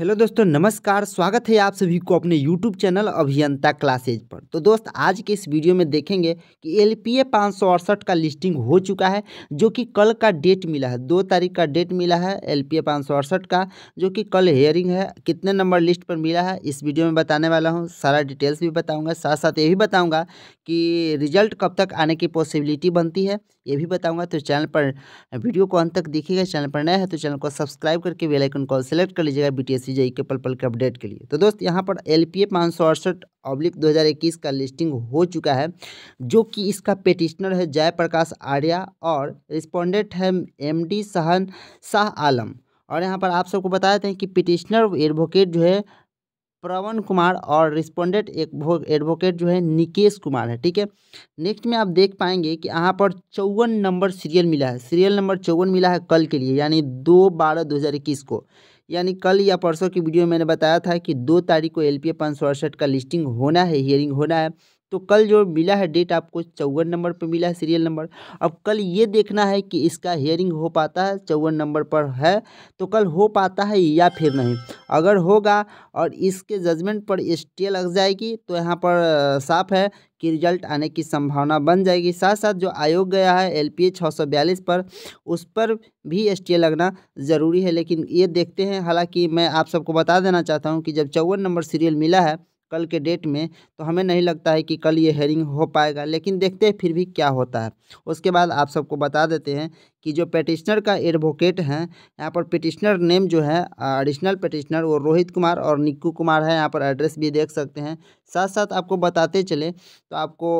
hello दोस्तों नमस्कार स्वागत है आप सभी को अपने यूट्यूब चैनल अभियंता क्लासेज पर तो दोस्त आज के इस वीडियो में देखेंगे कि एल पी ए पाँच सौ अड़सठ का लिस्टिंग हो चुका है जो कि कल का डेट मिला है दो तारीख का डेट मिला है एल पी ए पाँच सौ अड़सठ का जो कि कल हेयरिंग है कितने नंबर लिस्ट पर मिला है इस वीडियो में बताने वाला हूँ सारा डिटेल्स भी बताऊँगा साथ साथ ये भी बताऊँगा कि रिजल्ट कब तक आने की पॉसिबिलिटी बनती है ये भी बताऊँगा तो चैनल पर वीडियो को अंत तक देखिएगा चैनल पर नया है तो चैनल को सब्सक्राइब करके बेलाइकन कॉल सेलेक्ट कर लीजिएगा बी सी जे के पल पल के अपडेट के लिए तो दोस्त यहाँ पर एल पी ए पाँच सौ अड़सठ ऑब्लिक दो हज़ार इक्कीस का लिस्टिंग हो चुका है जो कि इसका पेटिशनर है जयप्रकाश आर्या और रिस्पोंडेंट है एम डी सहन शाह आलम और यहाँ पर आप सबको बताए थे कि पिटिशनर एडवोकेट जो है प्रवन कुमार और रिस्पोंडेंट एक एडवोकेट जो है निकेश कुमार है ठीक है नेक्स्ट में आप देख पाएंगे कि यहाँ पर चौवन नंबर सीरियल मिला है सीरियल नंबर चौवन मिला है कल के लिए यानी दो बारह दो हज़ार इक्कीस को यानी कल या परसों की वीडियो में मैंने बताया था कि दो तारीख को एल पी का लिस्टिंग होना है हियरिंग होना है तो कल जो मिला है डेट आपको चौवन नंबर पर मिला है सीरियल नंबर अब कल ये देखना है कि इसका हेयरिंग हो पाता है चौवन नंबर पर है तो कल हो पाता है या फिर नहीं अगर होगा और इसके जजमेंट पर स्टे लग जाएगी तो यहाँ पर साफ है कि रिजल्ट आने की संभावना बन जाएगी साथ साथ जो आयोग गया है एल पी पर उस पर भी एस लगना ज़रूरी है लेकिन ये देखते हैं हालांकि मैं आप सबको बता देना चाहता हूँ कि जब चौवन नंबर सीरियल मिला है कल के डेट में तो हमें नहीं लगता है कि कल ये हेयरिंग हो पाएगा लेकिन देखते हैं फिर भी क्या होता है उसके बाद आप सबको बता देते हैं कि जो पेटिशनर का एडवोकेट हैं यहाँ पर पेटिशनर नेम जो है एडिशनल पेटिशनर वो रोहित कुमार और निक्कू कुमार है यहाँ पर एड्रेस भी देख सकते हैं साथ साथ आपको बताते चले तो आपको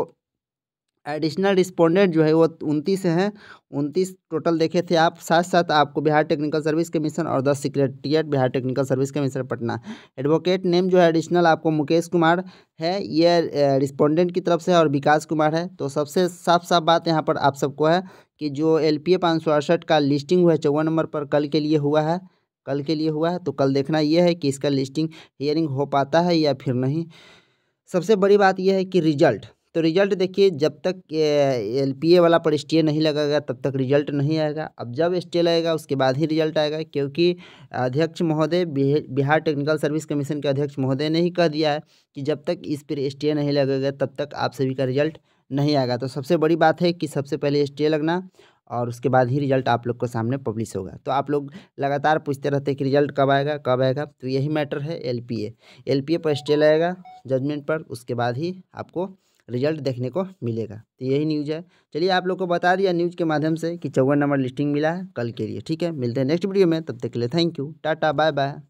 एडिशनल रिस्पोंडेंट जो है वो उनतीस हैं उनतीस टोटल देखे थे आप साथ साथ आपको बिहार टेक्निकल सर्विस कमीशन और दस secretariat Bihar technical service commission Patna advocate name जो है एडिशनल आपको मुकेश कुमार है ये रिस्पोंडेंट की तरफ से और विकास कुमार है तो सबसे साफ साफ बात यहाँ पर आप सबको है कि जो एल पी ए पाँच सौ अड़सठ का लिस्टिंग हुआ है चौवन नंबर पर कल के लिए हुआ है कल के लिए हुआ है तो कल देखना यह है कि इसका लिस्टिंग हियरिंग हो पाता है या फिर नहीं सबसे बड़ी बात यह है कि रिजल्ट तो रिजल्ट देखिए जब तक एल पी ए वाला पर स्टे नहीं लगेगा तब तक रिजल्ट नहीं आएगा अब जब स्टे लगेगा उसके बाद ही रिजल्ट आएगा क्योंकि अध्यक्ष महोदय बिहार टेक्निकल सर्विस कमीशन के अध्यक्ष महोदय ने ही कह दिया है कि जब तक इस पर स्टे नहीं लगेगा तब तक आप सभी का रिजल्ट नहीं आएगा तो सबसे बड़ी बात है कि सबसे पहले स्टे लगना और उसके बाद ही रिजल्ट आप लोग के सामने पब्लिश होगा तो आप लोग लगातार पूछते रहते कि रिजल्ट कब आएगा कब आएगा तो यही मैटर है एलपीए एलपीए पर स्टे लगेगा जजमेंट पर उसके बाद ही आपको रिजल्ट देखने को मिलेगा तो यही न्यूज़ है चलिए आप लोग को बता दिया न्यूज़ के माध्यम से कि चौवन नंबर लिस्टिंग मिला है कल के लिए ठीक है मिलते हैं नेक्स्ट वीडियो में तब तक के लिए thank you tata bye bye